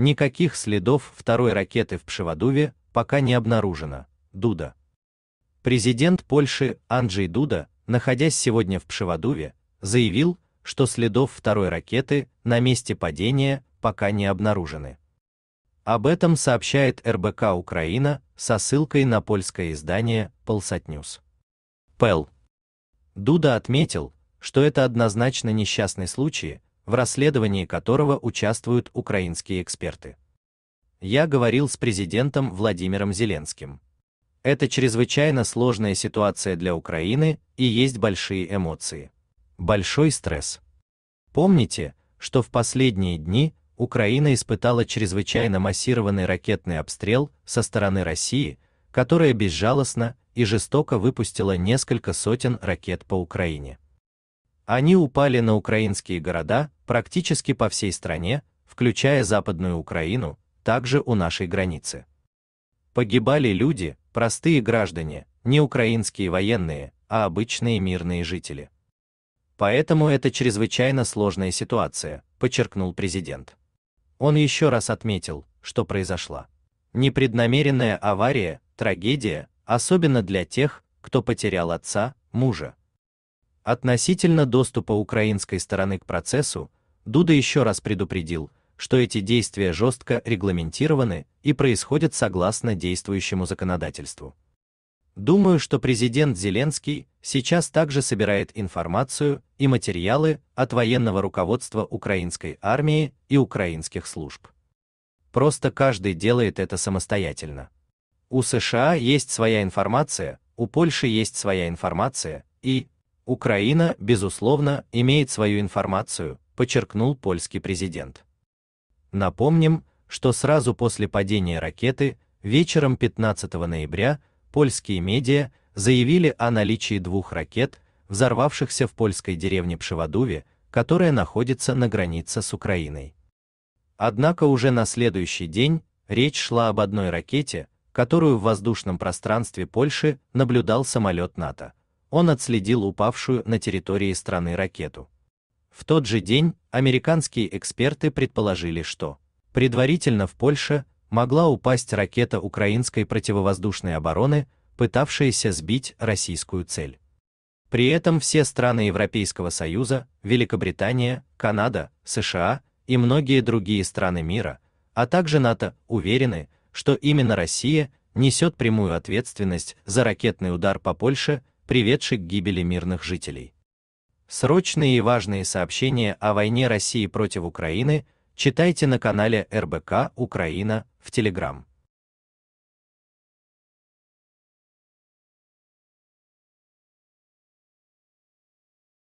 Никаких следов второй ракеты в Пшеводуве пока не обнаружено. Дуда. Президент Польши Анджей Дуда, находясь сегодня в Пшеводуве, заявил, что следов второй ракеты на месте падения пока не обнаружены. Об этом сообщает РБК Украина со ссылкой на польское издание Polsatnews. Пел. Дуда отметил, что это однозначно несчастный случай, в расследовании которого участвуют украинские эксперты. Я говорил с президентом Владимиром Зеленским. Это чрезвычайно сложная ситуация для Украины и есть большие эмоции. Большой стресс. Помните, что в последние дни Украина испытала чрезвычайно массированный ракетный обстрел со стороны России, которая безжалостно и жестоко выпустила несколько сотен ракет по Украине. Они упали на украинские города практически по всей стране, включая Западную Украину, также у нашей границы. Погибали люди, простые граждане, не украинские военные, а обычные мирные жители. Поэтому это чрезвычайно сложная ситуация, подчеркнул президент. Он еще раз отметил, что произошла непреднамеренная авария, трагедия, особенно для тех, кто потерял отца, мужа, Относительно доступа украинской стороны к процессу, Дуда еще раз предупредил, что эти действия жестко регламентированы и происходят согласно действующему законодательству. Думаю, что президент Зеленский сейчас также собирает информацию и материалы от военного руководства украинской армии и украинских служб. Просто каждый делает это самостоятельно. У США есть своя информация, у Польши есть своя информация, и Украина, безусловно, имеет свою информацию, подчеркнул польский президент. Напомним, что сразу после падения ракеты, вечером 15 ноября, польские медиа заявили о наличии двух ракет, взорвавшихся в польской деревне Пшевадуве, которая находится на границе с Украиной. Однако уже на следующий день речь шла об одной ракете, которую в воздушном пространстве Польши наблюдал самолет НАТО он отследил упавшую на территории страны ракету. В тот же день американские эксперты предположили, что предварительно в Польше могла упасть ракета украинской противовоздушной обороны, пытавшаяся сбить российскую цель. При этом все страны Европейского Союза, Великобритания, Канада, США и многие другие страны мира, а также НАТО, уверены, что именно Россия несет прямую ответственность за ракетный удар по Польше приведший к гибели мирных жителей. Срочные и важные сообщения о войне России против Украины читайте на канале РБК Украина в Телеграм.